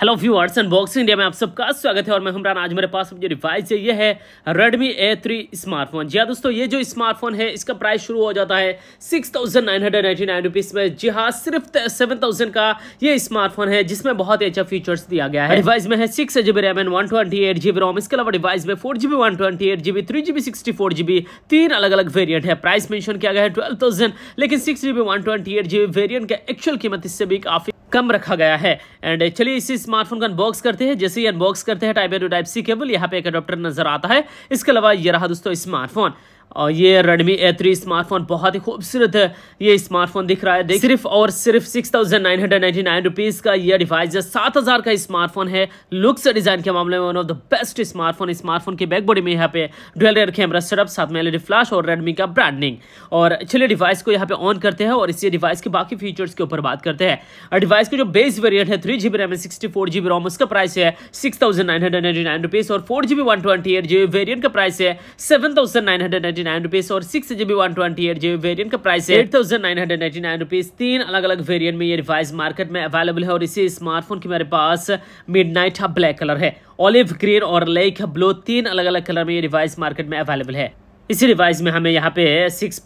hello viewers box India में आप सबका स्वागत है और मैं हमरान आज मेरे पास जो डिवाइस है ये है रेडमी ए थ्री स्मार्टफोन जी हाँ दोस्तों ये जो स्मार्टफोन है इसका प्राइस शुरू हो जाता है six thousand nine hundred ninety nine rupees में जी हाँ सिर्फ सेवन थाउजेंड का ये स्मार्टफोन है जिसमें बहुत ही अच्छा फीचर्स दिया गया है डिवाइस में है six G B RAM and one twenty eight G B ROM इसके अलावा डिवाइस में four G B one twenty eight G B three G B sixty four G B तीन अलग अलग वेरियंट है प्राइस मैंशन किया गया है ट्वेल्व थाउजेंड लेकिन six G B one twenty eight G B variant का एक्चुअल कीमत इससे भी काफ़ी कम रखा गया है एंड चलिए इसी स्मार्टफोन का अनबॉक्स करते हैं जैसे ही अनबॉक्स करते हैं type A to type C cable यहाँ पे एक अडोप्टर नजर आता है इसके अलावा ये रहा दोस्तों स्मार्टफोन और ये Redmi A3 स्मार्टफोन बहुत ही खूबसूरत है ये स्मार्टफोन दिख रहा है देख सिर्फ और सिर्फ six thousand nine hundred nine rupees का ये डिवाइस है सात हज़ार का स्मार्टफोन है लुक्स डिज़ाइन के मामले में one of the best smartphone smartphone की बैक बॉडी में यहाँ पे डुअल रेयर कैमरा सेटअप साथ में एलईडी फ्लैश e और रेडमी का ब्रांडिंग और चलिए डिवाइस को यहाँ पे ऑन करते हैं और इसी डिवाइस के बाकी फीचर्स के ऊपर बात करते हैं और डिवाइस का जो बेस वेरियंट है three GB RAM sixty four GB ROM उसका प्राइस है six thousand nine hundred ninety nine rupees और four GB one twenty eight GB variant का प्राइस है seven thousand nine hundred ninety ninety nine rupees और six GB one twenty eight GB variant का price eight thousand nine hundred ninety nine rupees तीन अलग अलग variant में ये device market में अवेलेबल है और इसी स्मार्टफोन की मेरे पास मिड नाइट ब्लैक कलर है ऑलिव ग्रीन और लेक ब्लू तीन अलग अलग कलर में ये डिवाइस मार्केट में अवेलेबल है इसी डिवाइस में हमें यहाँ पे 6.71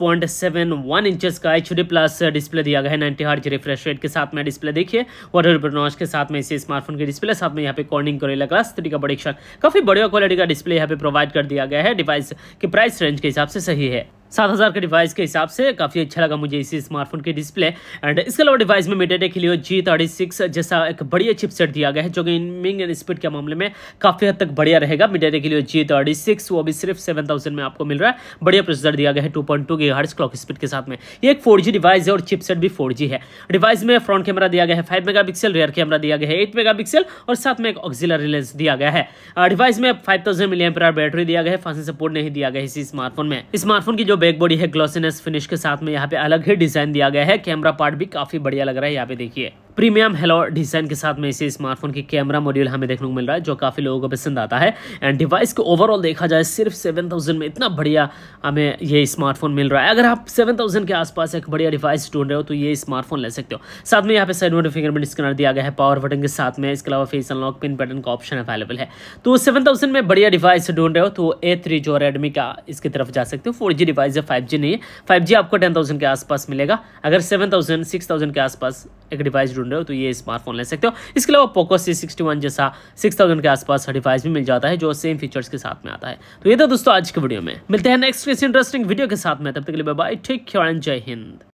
पॉइंट इंचेस का एच प्लस डिस्प्ले दिया गया है नाइन्टी हार्ट रिफ्रेश रेट के साथ में डिस्प्ले देखिए वाटर ब्रनॉच के साथ में इसे स्मार्टफोन के डिस्प्ले साथ में यहाँ पे कॉर्निंग करेला ग्लास थ्री का बड़ी काफ़ी बढ़िया क्वालिटी का डिस्प्ले यहाँ पे प्रोवाइड कर दिया गया है डिवाइस के प्राइस रेंज के हिसाब से सही है सात हज़ार के डिवाइस के हिसाब से काफ़ी अच्छा लगा मुझे इसी स्मार्टफोन के डिस्प्ले एंड इसके अलावा डिवाइस में मेटेडे के लिए जी थर्टी सिक्स जैसा एक बढ़िया चिपसेट दिया गया है जो कि गेमिंग एंड स्पीड के मामले में काफ़ी हद तक बढ़िया रहेगा मेटेडे के लिए जी थर्टी सिक्स वो भी सिर्फ सेवन थाउजेंड में आपको मिल रहा है बढ़िया प्रोसेसर दिया गया है two point two clock speed के साथ में ये एक फोर जी डिवाइस है और चिपसेट भी फोर जी है डिवाइस में फ्रंट कैमरा दिया गया है five megapixel rear camera दिया गया है एट मेगा पिक्सल और साथ में एक ऑक्सिलरी रिलेंस दिया गया है डिवाइस में फाइव थाउजेंड मिलियन बैटरी दिया गया है फांसी सपोर्ट नहीं दिया गया इसी स्मार्टफोन में स्मार्टफोन की जो जो बैक बॉडी है ग्लोसिनेस फिनिश के साथ में यहाँ पे अलग ही डिजाइन दिया गया है कैमरा पार्ट भी काफी बढ़िया लग रहा है यहाँ पे देखिए प्रीमियम हेलो डिज़ाइन के साथ में इसे स्मार्टफोन के कैमरा मॉड्यूल हमें देखने को मिल रहा है जो काफ़ी लोगों को पसंद आता है एंड डिवाइस को ओवरऑल देखा जाए सिर्फ सेवन थाउजेंड में इतना बढ़िया हमें ये स्मार्टफोन मिल रहा है अगर आप सेवन थाउजेंड के आसपास एक बढ़िया डिवाइस ढूंढ रहे हो तो ये स्मार्टफोन ले सकते हो साथ में यहाँ पे साइड में फिंगरप्रिंट स्कैनर दिया गया है पावर बटन के साथ में इसके अलावा फेस अनलॉक पिन बटन का ऑप्शन अवेलेबल है तो सेवन थाउजेंड में बढ़िया डिवाइस ढूंढ रहे हो तो ए थ्री जो रेडमी का इसकी तरफ जा सकते हो फोर जी डिवाइस है फाइव जी नहीं है फाइव जी आपको टेन थाउजेंड के आसपास मिलेगा अगर सेवन थाउजेंड सिक्स थाउजेंड के आसपास एक डिवाइस ढूंढ रहे हो तो ये स्मार्टफोन ले सकते हो इसके अलावा पोको सी सिक्सटी वन जैसा सिक्स थाउजेंड के आसपास डिवाइस भी मिल जाता है जो सेम फीचर्स के साथ में आता है तो ये था दोस्तों आज के वीडियो में मिलते हैं नेक्स्ट किसी इंटरेस्टिंग वीडियो के साथ में तब तक के लिए बाय टेक केयर एंड जय हिंद